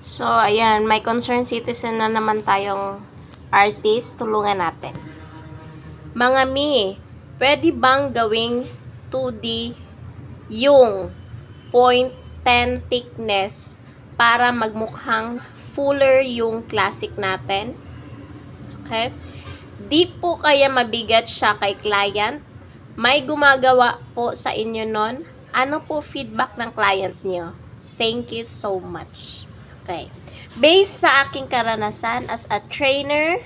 So, ayan, may concerned citizen na naman tayong artist, tulungan natin. Mga me, pwede bang gawing 2D yung 0.10 thickness para magmukhang fuller yung classic natin? Okay? Di po kaya mabigat siya kay client? May gumagawa po sa inyo nun? Ano po feedback ng clients niyo? Thank you so much. Okay. Based sa aking karanasan as a trainer,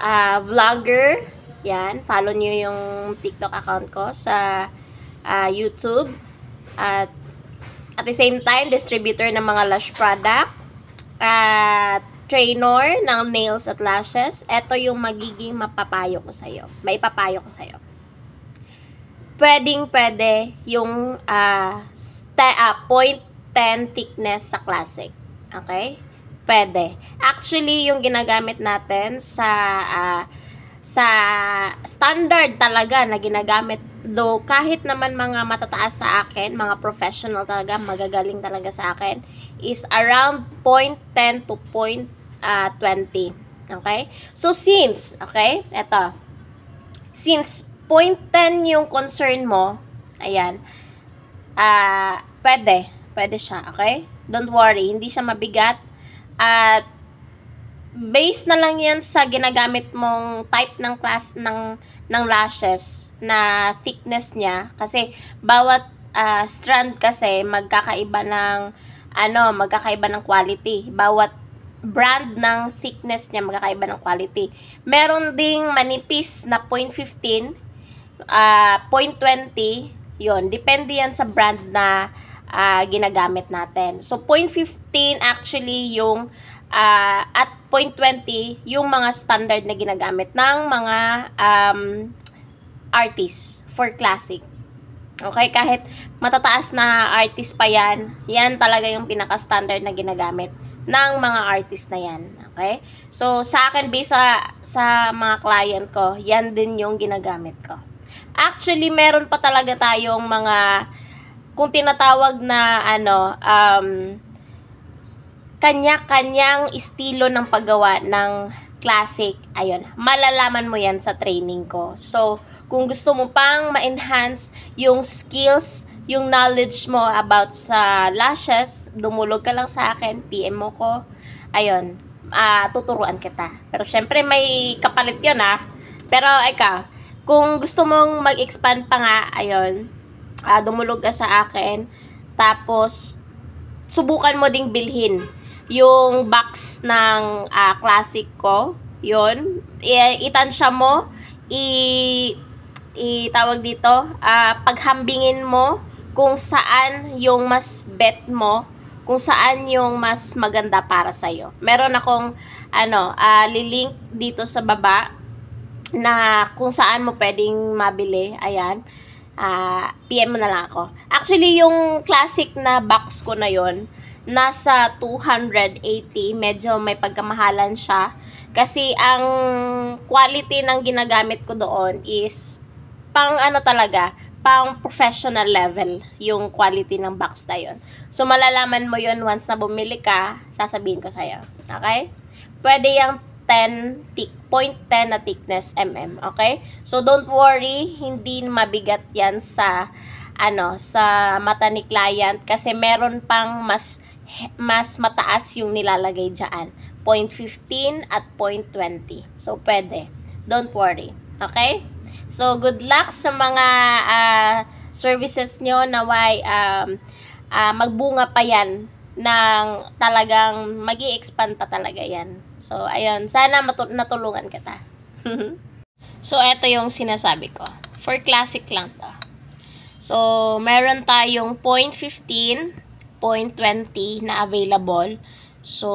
uh, vlogger, yan, follow nyo yung TikTok account ko sa uh, YouTube. At at the same time, distributor ng mga lash product. At trainer ng nails at lashes. Ito yung magiging mapapayo ko sa'yo. Maipapayo ko sa'yo. Pwedeng pwede yung uh, uh, 0.10 thickness sa classic. Okay? Pwede. Actually, yung ginagamit natin sa uh, sa standard talaga na ginagamit though kahit naman mga matataas sa akin, mga professional talaga, magagaling talaga sa akin is around 0.10 to 0.20. Ah, okay? So since, okay? Ito. Since 0.10 yung concern mo, ayan. Ah, uh, pwede. Pwede siya, okay? Don't worry, hindi siya mabigat. At base na lang 'yan sa ginagamit mong type ng class ng ng lashes na thickness niya kasi bawat uh, strand kasi magkakaiba ng ano, magkakaiba ng quality. Bawat brand ng thickness niya magkakaiba ng quality. Meron ding manipis na 0.15, uh, 0.20, 'yon. Depende 'yan sa brand na uh, ginagamit natin. So, 0.15 actually yung uh, at 0.20 yung mga standard na ginagamit ng mga um, artists for classic. Okay, kahit matataas na artist pa yan, yan talaga yung pinaka-standard na ginagamit ng mga artist na yan. Okay? So, sa akin, based sa, sa mga client ko, yan din yung ginagamit ko. Actually, meron pa talaga tayong mga kung tinatawag na ano um kanya-kanyang estilo ng paggawa ng classic. Ayun, malalaman mo 'yan sa training ko. So, kung gusto mo pang ma-enhance yung skills, yung knowledge mo about sa lashes, dumulog ka lang sa akin, PM mo ko. Ayun, uh, tuturuan kita. Pero syempre may kapalit 'yon ah. Pero ikaw, kung gusto mong mag-expand pa nga, ayun, uh, dumulog ka sa akin. Tapos, subukan mo ding bilhin yung box ng uh, classic ko. Yun. I itansya mo. I itawag dito, uh, paghambingin mo kung saan yung mas bet mo, kung saan yung mas maganda para sa'yo. Meron akong, ano, uh, lilink dito sa baba na kung saan mo pwedeng mabili. Ayan uh, ah, PM mo na lang ako. Actually, yung classic na box ko na yon nasa 280. Medyo may pagkamahalan siya. Kasi ang quality ng ginagamit ko doon is pang ano talaga, pang professional level yung quality ng box na yun. So, malalaman mo yon once na bumili ka, sasabihin ko sa'yo. Okay? Pwede yung 10, thick, 0.10 na thickness mm. Okay? So, don't worry, hindi mabigat yan sa, ano, sa mata ni client kasi meron pang mas, mas mataas yung nilalagay dyan. 0.15 at 0.20. So, pwede. Don't worry. Okay? So, good luck sa mga uh, services nyo na why um, uh, magbunga pa yan ng talagang magi expand pa talaga yan. So, ayun. Sana natulungan kita. so, ito yung sinasabi ko. For classic lang to. So, meron tayong 0.15, 0.20 na available. So,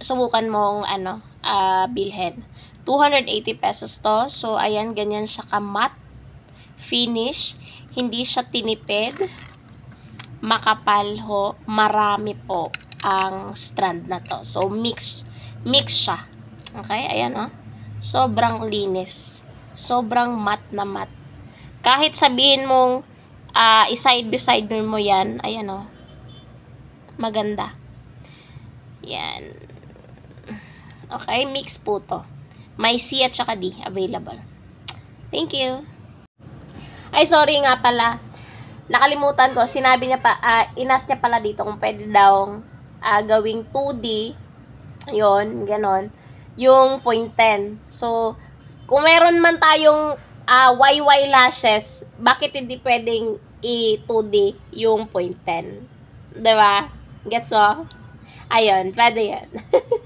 subukan mong ano, uh, bilhin. 280 pesos to. So, ayan, ganyan siya kamat. Finish. Hindi siya tinipid. Makapal ho. Marami po ang strand na to. So, mixed mix siya. Okay? Ayan, oh. Sobrang linis. Sobrang matte na matte. Kahit sabihin mong uh, i-side by side mo yan, ayan, oh. Maganda. Yan. Okay? Mix po to. May C at saka D available. Thank you. Ay, sorry nga pala. Nakalimutan ko. Sinabi niya pa, uh, inas niya pala dito kung pwede daw uh, gawing 2D yon ganon. Yung point 10. So, kung meron man tayong uh, ah, YY lashes, bakit hindi pwedeng i-2D yung point 10? Diba? Gets mo? Ayun, pwede yan.